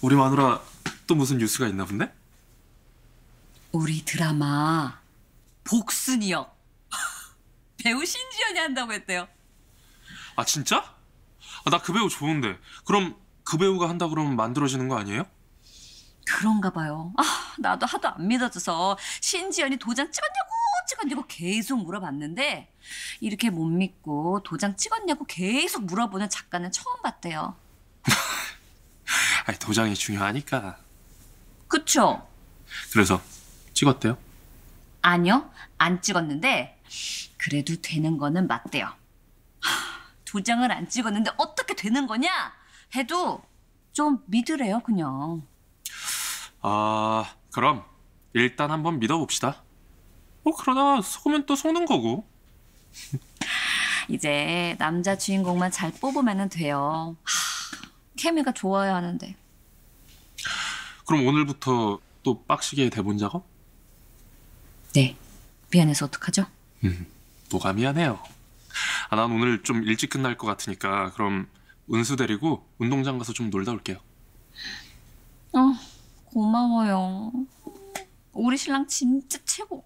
우리 마누라 또 무슨 뉴스가 있나 본데? 우리 드라마 복순이 역 배우 신지연이 한다고 했대요. 아 진짜? 아, 나그 배우 좋은데 그럼 그 배우가 한다 그러면 만들어지는 거 아니에요? 그런가 봐요. 아, 나도 하도 안 믿어져서 신지연이 도장 찍었냐고 찍었냐고 계속 물어봤는데 이렇게 못 믿고 도장 찍었냐고 계속 물어보는 작가는 처음 봤대요. 아니, 도장이 중요하니까. 그쵸? 그래서 찍었대요? 아니요, 안 찍었는데 그래도 되는 거는 맞대요. 도장을 안 찍었는데 어떻게 되는 거냐 해도 좀 믿으래요, 그냥. 아, 그럼 일단 한번 믿어봅시다. 어, 그러다 속으면 또 속는 거고. 이제 남자 주인공만 잘 뽑으면 돼요. 케미가 좋아야 하는데. 그럼 오늘부터 또 빡시게 대본 작업? 네. 미안해서 어떡하죠? 음, 뭐가 미안해요. 아, 난 오늘 좀 일찍 끝날 것 같으니까 그럼 은수 데리고 운동장 가서 좀 놀다 올게요. 어, 고마워요. 우리 신랑 진짜 최고.